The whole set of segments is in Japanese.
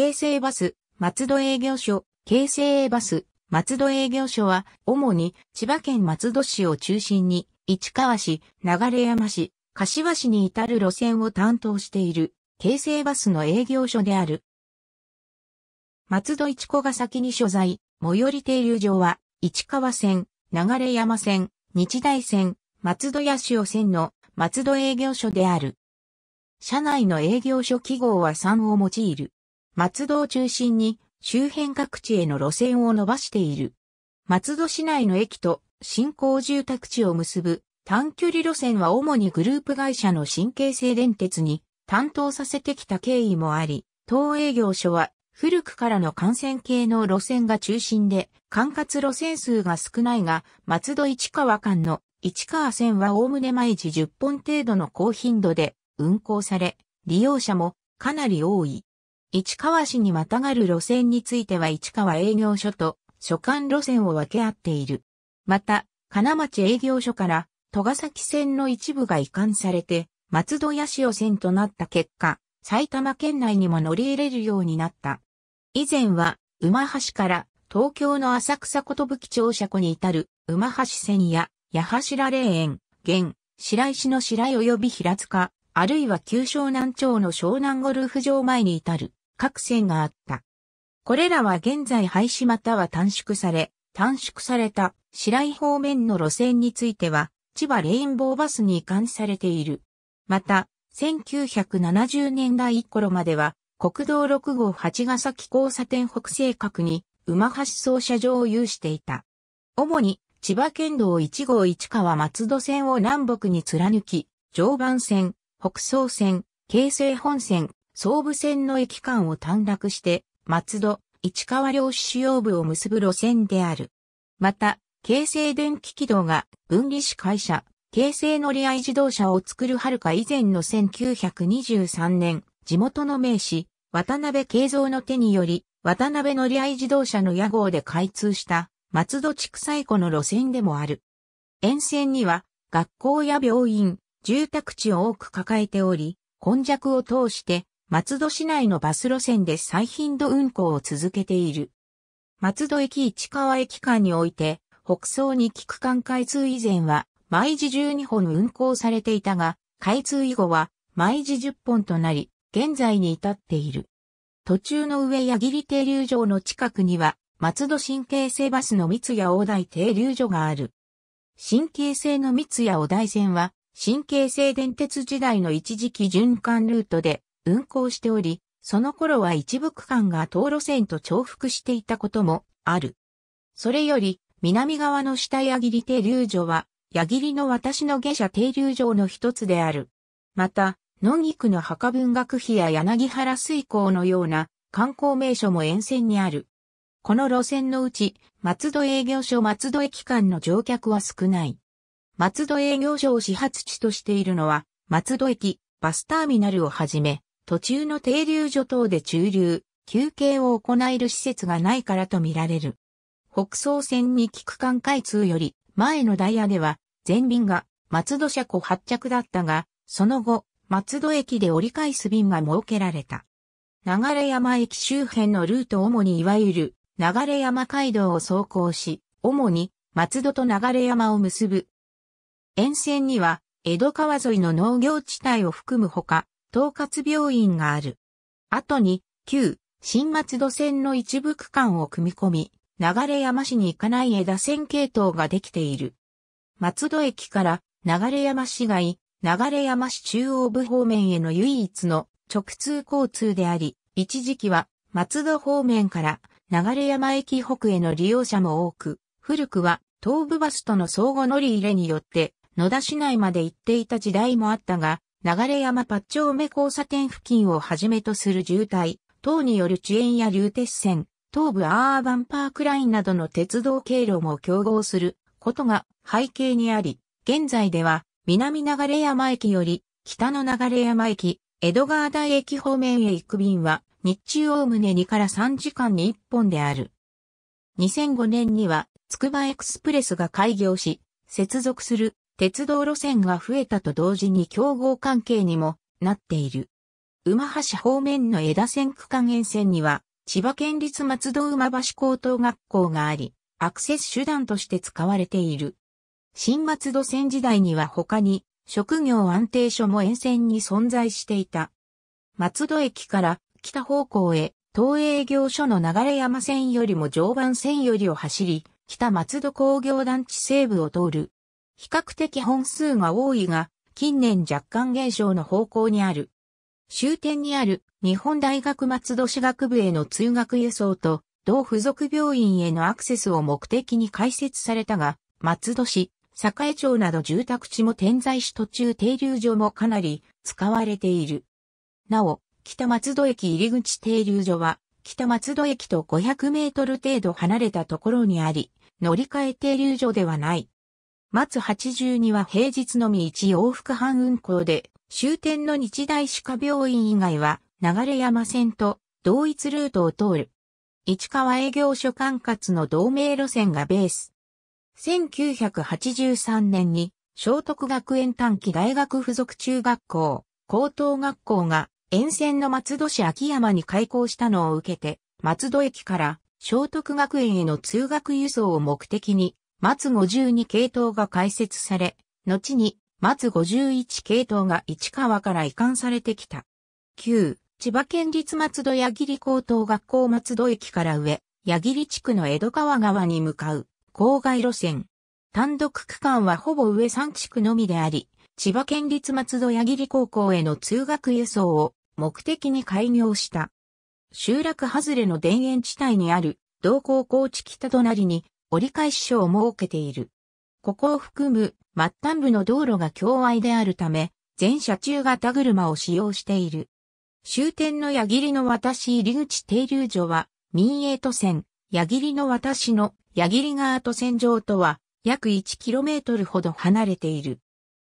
京成バス、松戸営業所、京成バス、松戸営業所は、主に千葉県松戸市を中心に、市川市、流山市、柏市に至る路線を担当している、京成バスの営業所である。松戸市子が先に所在、最寄り停留所は、市川線、流山線、日大線、松戸八潮線の松戸営業所である。社内の営業所記号は3を用いる。松戸を中心に周辺各地への路線を伸ばしている。松戸市内の駅と新興住宅地を結ぶ短距離路線は主にグループ会社の神経性電鉄に担当させてきた経緯もあり、東営業所は古くからの幹線系の路線が中心で、管轄路線数が少ないが、松戸市川間の市川線は概ね毎時10本程度の高頻度で運行され、利用者もかなり多い。市川市にまたがる路線については市川営業所と所管路線を分け合っている。また、金町営業所から戸ヶ崎線の一部が移管されて、松戸八潮線となった結果、埼玉県内にも乗り入れるようになった。以前は、馬橋から東京の浅草ことぶき庁舎湖に至る馬橋線や八柱霊園、現、白石の白及び平塚、あるいは旧湘南町の湘南ゴルフ場前に至る各線があった。これらは現在廃止または短縮され、短縮された白井方面の路線については、千葉レインボーバスに移管されている。また、1970年代頃までは、国道6号八ヶ崎交差点北西角に、馬橋走車場を有していた。主に、千葉県道1号市川松戸線を南北に貫き、常磐線、北総線、京成本線、総武線の駅間を短絡して、松戸、市川漁師主要部を結ぶ路線である。また、京成電気軌道が分離し会社、京成乗り合い自動車を作るはるか以前の1923年、地元の名士、渡辺慶三の手により、渡辺乗り合い自動車の屋号で開通した松戸地区最古の路線でもある。沿線には学校や病院、住宅地を多く抱えており、混弱を通して松戸市内のバス路線で最頻度運行を続けている。松戸駅市川駅間において、北総に期間開通以前は、毎時12本運行されていたが、開通以後は、毎時10本となり、現在に至っている。途中の上矢切停留場の近くには、松戸新京成バスの三谷大台停留所がある。新京成の三谷大台線は、新京成電鉄時代の一時期循環ルートで、運行しており、その頃は一部区間が東路線と重複していたこともある。それより、南側の下矢切停留所は、矢切の私の下車停留場の一つである。また、野木区の墓文学碑や柳原水港のような観光名所も沿線にある。この路線のうち、松戸営業所松戸駅間の乗客は少ない。松戸営業所を始発地としているのは、松戸駅、バスターミナルをはじめ、途中の停留所等で駐留、休憩を行える施設がないからとみられる。北総線に区間開通より前のダイヤでは全便が松戸車庫発着だったが、その後、松戸駅で折り返す便が設けられた。流山駅周辺のルート主にいわゆる流山街道を走行し、主に松戸と流山を結ぶ。沿線には江戸川沿いの農業地帯を含むほか、統括病院がある。後に、旧、新松戸線の一部区間を組み込み、流山市に行かない枝線系統ができている。松戸駅から流山市街、流山市中央部方面への唯一の直通交通であり、一時期は松戸方面から流山駅北への利用者も多く、古くは東武バスとの相互乗り入れによって野田市内まで行っていた時代もあったが、流山八丁目交差点付近をはじめとする渋滞、等による遅延や流鉄線、東部アーバンパークラインなどの鉄道経路も競合することが背景にあり、現在では南流山駅より北の流山駅、江戸川台駅方面へ行く便は日中おおむね2から3時間に1本である。2005年にはつくばエクスプレスが開業し、接続する鉄道路線が増えたと同時に競合関係にもなっている。馬橋方面の枝線区間沿線には、千葉県立松戸馬橋高等学校があり、アクセス手段として使われている。新松戸線時代には他に、職業安定所も沿線に存在していた。松戸駅から北方向へ、東営業所の流山線よりも常磐線よりを走り、北松戸工業団地西部を通る。比較的本数が多いが、近年若干減少の方向にある。終点にある日本大学松戸市学部への通学輸送と同付属病院へのアクセスを目的に開設されたが、松戸市、栄町など住宅地も点在し途中停留所もかなり使われている。なお、北松戸駅入口停留所は、北松戸駅と500メートル程度離れたところにあり、乗り換え停留所ではない。松82は平日のみ一往復半運行で、終点の日大歯科病院以外は流山線と同一ルートを通る。市川営業所管轄の同盟路線がベース。1983年に聖徳学園短期大学附属中学校、高等学校が沿線の松戸市秋山に開校したのを受けて、松戸駅から聖徳学園への通学輸送を目的に松52系統が開設され、後に松51系統が市川から移管されてきた。9、千葉県立松戸矢切高等学校松戸駅から上、矢切地区の江戸川川に向かう、郊外路線。単独区間はほぼ上3地区のみであり、千葉県立松戸矢切高校への通学輸送を目的に開業した。集落外れの田園地帯にある、同高高地北隣に折り返し所を設けている。ここを含む末端部の道路が境外であるため、全車中型車を使用している。終点の矢切の渡し入り口停留所は、民営都線、矢切の渡しの矢切川都線上とは、約 1km ほど離れている。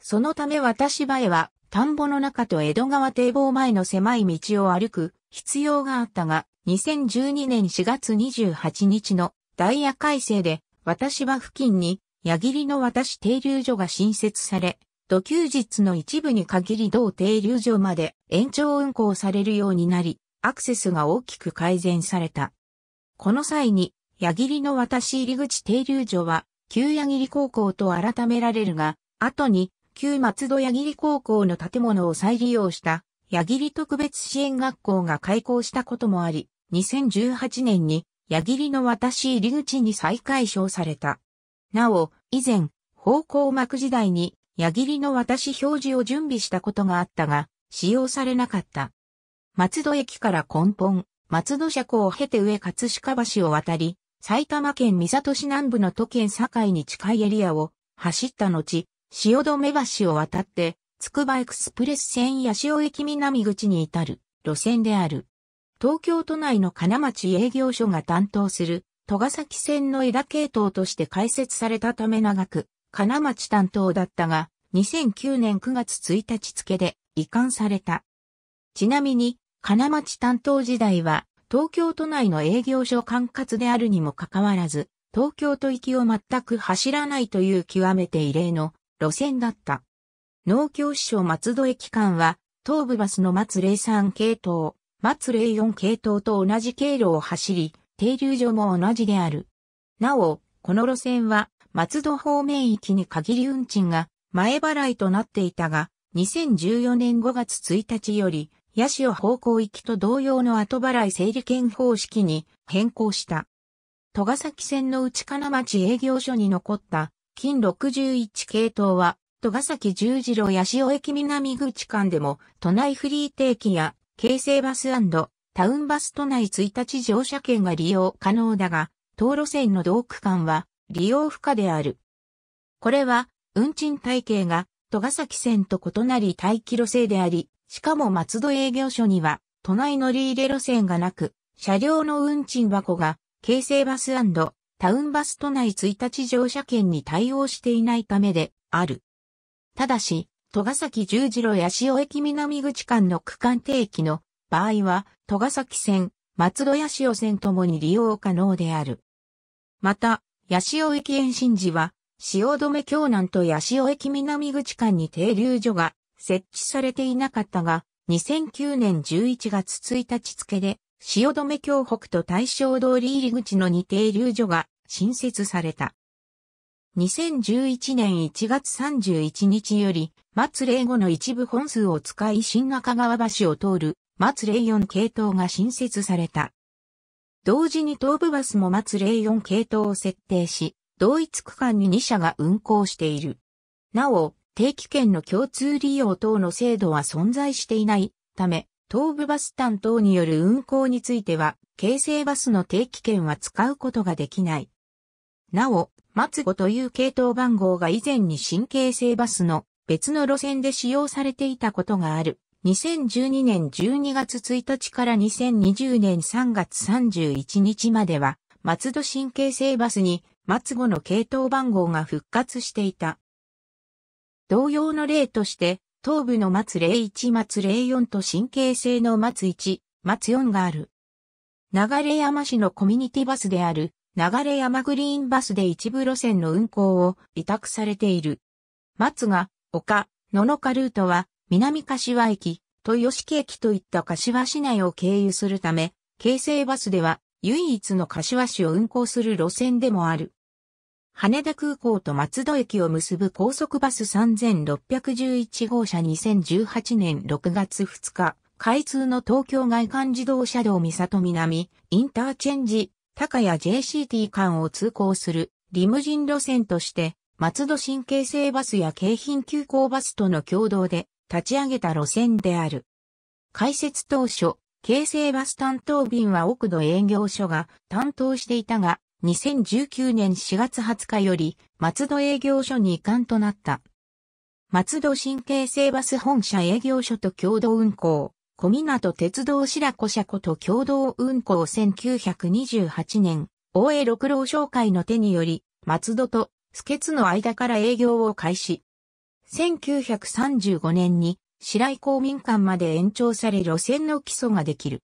そのため渡し場へは、田んぼの中と江戸川堤防前の狭い道を歩く必要があったが、2012年4月28日のダイヤ改正で、私は付近に、矢切の渡し停留所が新設され、土休日の一部に限り同停留所まで延長運行されるようになり、アクセスが大きく改善された。この際に、矢切の渡し入口停留所は、旧矢切高校と改められるが、後に、旧松戸矢切高校の建物を再利用した、矢切特別支援学校が開校したこともあり、2018年に矢切の渡し入り口に再解消された。なお、以前、方向幕時代に矢切の渡し表示を準備したことがあったが、使用されなかった。松戸駅から根本、松戸車庫を経て上葛飾橋を渡り、埼玉県三里市南部の都県境に近いエリアを走った後、汐留橋を渡って、つくばエクスプレス線八潮駅南口に至る路線である。東京都内の金町営業所が担当する、戸ヶ崎線の枝系統として開設されたため長く、金町担当だったが、2009年9月1日付で移管された。ちなみに、金町担当時代は、東京都内の営業所管轄であるにもかかわらず、東京都行きを全く走らないという極めて異例の路線だった。農協支所松戸駅間は、東武バスの松霊山系統、松令4系統と同じ経路を走り、停留所も同じである。なお、この路線は松戸方面域に限り運賃が前払いとなっていたが、2014年5月1日より、八潮方向行きと同様の後払い整理券方式に変更した。戸ヶ崎線の内金町営業所に残った金61系統は、戸ヶ崎十字路八潮駅南口間でも、都内フリー定期や京成バスタウンバス都内1日乗車券が利用可能だが、当路線の同区間は利用不可である。これは、運賃体系が、戸ヶ崎線と異なり待機路線であり、しかも松戸営業所には、都内乗り入れ路線がなく、車両の運賃箱が、京成バスタウンバス都内1日乗車券に対応していないためである。ただし、戸ヶ崎十字路八潮駅南口間の区間定期の場合は、戸ヶ崎線、松戸八潮線ともに利用可能である。また、八潮駅延伸時は、止め京南と八潮駅南口間に停留所が設置されていなかったが、2009年11月1日付で、止め京北と大正通り入り口の2停留所が新設された。2011年1月31日より、松霊後の一部本数を使い新中川橋を通る松霊4系統が新設された。同時に東部バスも松霊4系統を設定し、同一区間に2社が運行している。なお、定期券の共通利用等の制度は存在していないため、東部バス担当による運行については、京成バスの定期券は使うことができない。なお、松語という系統番号が以前に神経性バスの別の路線で使用されていたことがある。2012年12月1日から2020年3月31日までは、松戸神経性バスに松語の系統番号が復活していた。同様の例として、頭部の末01松04と神経性の松1、松4がある。流山市のコミュニティバスである流れ山グリーンバスで一部路線の運行を委託されている。松が、丘、野のかルートは、南柏駅、豊敷駅といった柏市内を経由するため、京成バスでは唯一の柏市を運行する路線でもある。羽田空港と松戸駅を結ぶ高速バス3611号車2018年6月2日、開通の東京外環自動車道三里南インターチェンジ高谷 JCT 間を通行するリムジン路線として、松戸新京成バスや京浜急行バスとの共同で立ち上げた路線である。開設当初、京成バス担当便は奥戸営業所が担当していたが、2019年4月20日より松戸営業所に移管となった。松戸新京成バス本社営業所と共同運行。小港鉄道白子車庫と共同運行1928年、大江六郎商会の手により、松戸と助津の間から営業を開始。1935年に白井公民館まで延長され路線の基礎ができる。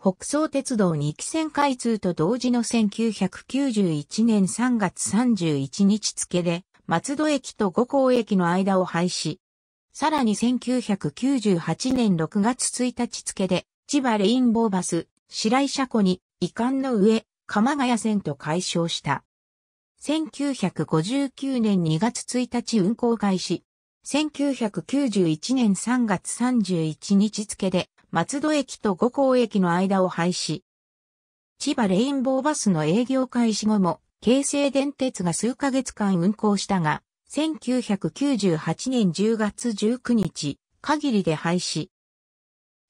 北総鉄道2期線開通と同時の1991年3月31日付で、松戸駅と五港駅の間を廃止。さらに1998年6月1日付で、千葉レインボーバス、白井車庫に、遺憾の上、鎌ヶ谷線と解消した。1959年2月1日運行開始。1991年3月31日付で、松戸駅と五港駅の間を廃止。千葉レインボーバスの営業開始後も、京成電鉄が数ヶ月間運行したが、1998年10月19日、限りで廃止。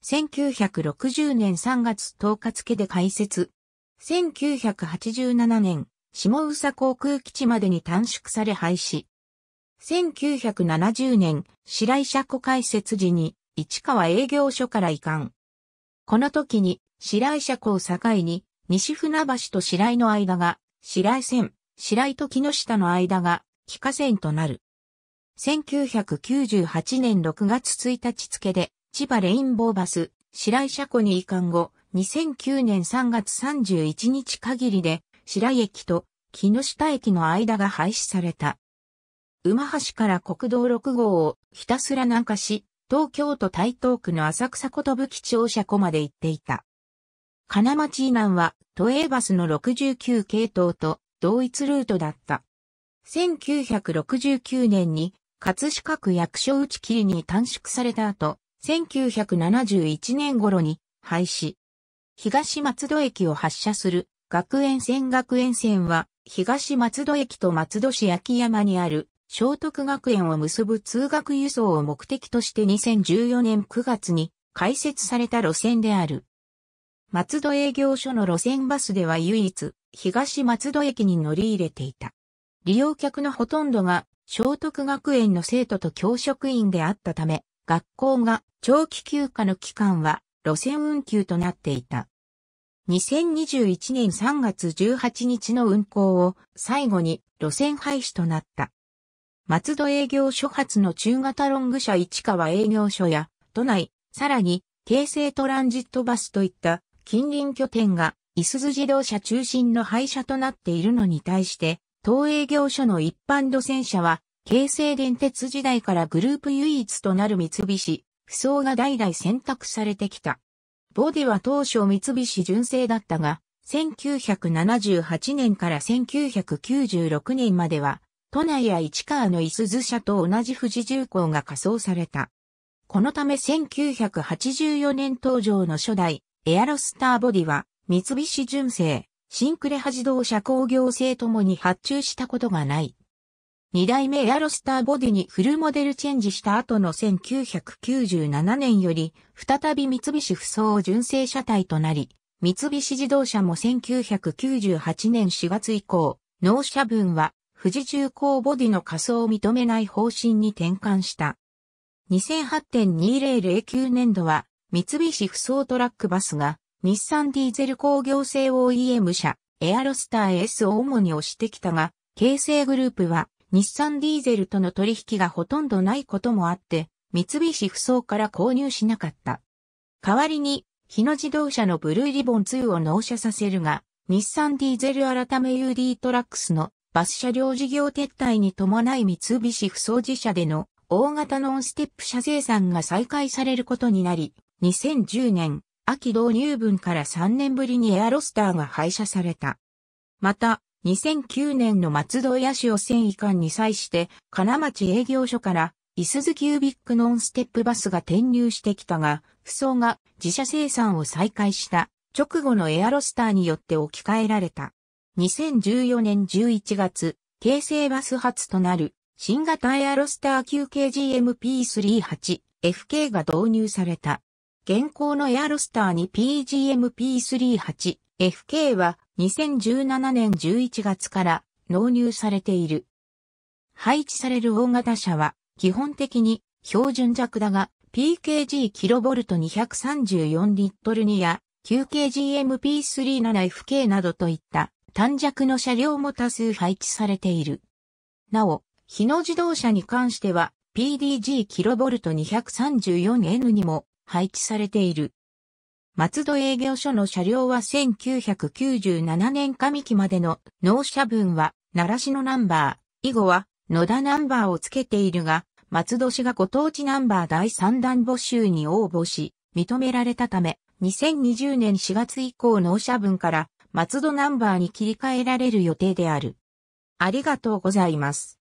1960年3月10日付で開設。1987年、下宇佐航空基地までに短縮され廃止。1970年、白井車庫開設時に、市川営業所から移管。この時に、白井車庫を境に、西船橋と白井の間が、白井線、白井と木下の間が、非河川となる。1998年6月1日付で、千葉レインボーバス、白井車庫に移管後、2009年3月31日限りで、白井駅と木下駅の間が廃止された。馬橋から国道6号をひたすら南下し、東京都台東区の浅草こと武器庁舎庫まで行っていた。金町以南は都営バスの69系統と同一ルートだった。1969年に葛飾区役所打ち切りに短縮された後、1971年頃に廃止。東松戸駅を発車する学園線学園線は東松戸駅と松戸市秋山にある聖徳学園を結ぶ通学輸送を目的として2014年9月に開設された路線である。松戸営業所の路線バスでは唯一東松戸駅に乗り入れていた。利用客のほとんどが聖徳学園の生徒と教職員であったため、学校が長期休暇の期間は路線運休となっていた。2021年3月18日の運行を最後に路線廃止となった。松戸営業所発の中型ロング車市川営業所や都内、さらに京成トランジットバスといった近隣拠点がいすゞ自動車中心の廃車となっているのに対して東映業所の一般路線車は、京成電鉄時代からグループ唯一となる三菱、不走が代々選択されてきた。ボディは当初三菱純正だったが、1978年から1996年までは、都内や市川の伊豆ず車と同じ富士重工が仮装された。このため1984年登場の初代エアロスターボディは三菱純正、シンクレハ自動車工業製ともに発注したことがない。二代目エアロスターボディにフルモデルチェンジした後の1997年より、再び三菱不装純正車体となり、三菱自動車も1998年4月以降、納車分は富士重工ボディの仮想を認めない方針に転換した。2008.2009年度は、三菱不装トラックバスが日産ディーゼル工業製 OEM 車、エアロスター S を主に推してきたが、京成グループは、日産ディーゼルとの取引がほとんどないこともあって、三菱不走から購入しなかった。代わりに、日野自動車のブルーリボン2を納車させるが、日産ディーゼル改め UD トラックスのバス車両事業撤退に伴い三菱不走自社での大型ノンステップ車生産が再開されることになり、2010年、秋導入分から3年ぶりにエアロスターが廃車された。また、2009年の松戸屋市汚染遺憾に際して、金町営業所から、イスズキュービックノンステップバスが転入してきたが、不走が自社生産を再開した直後のエアロスターによって置き換えられた。2014年11月、京成バス発となる新型エアロスター 9KGMP38FK が導入された。現行のエアロスターに PGMP38、FK は2017年11月から納入されている。配置される大型車は基本的に標準弱だが PKG キロボルト234リットル2や 9KGMP37FK などといった短弱の車両も多数配置されている。なお、日野自動車に関しては PDG キロボルト 234N にも配置されている。松戸営業所の車両は1997年上期までの納車分は奈良市のナンバー、以後は野田ナンバーをつけているが、松戸市がご当地ナンバー第3弾募集に応募し、認められたため、2020年4月以降納車分から松戸ナンバーに切り替えられる予定である。ありがとうございます。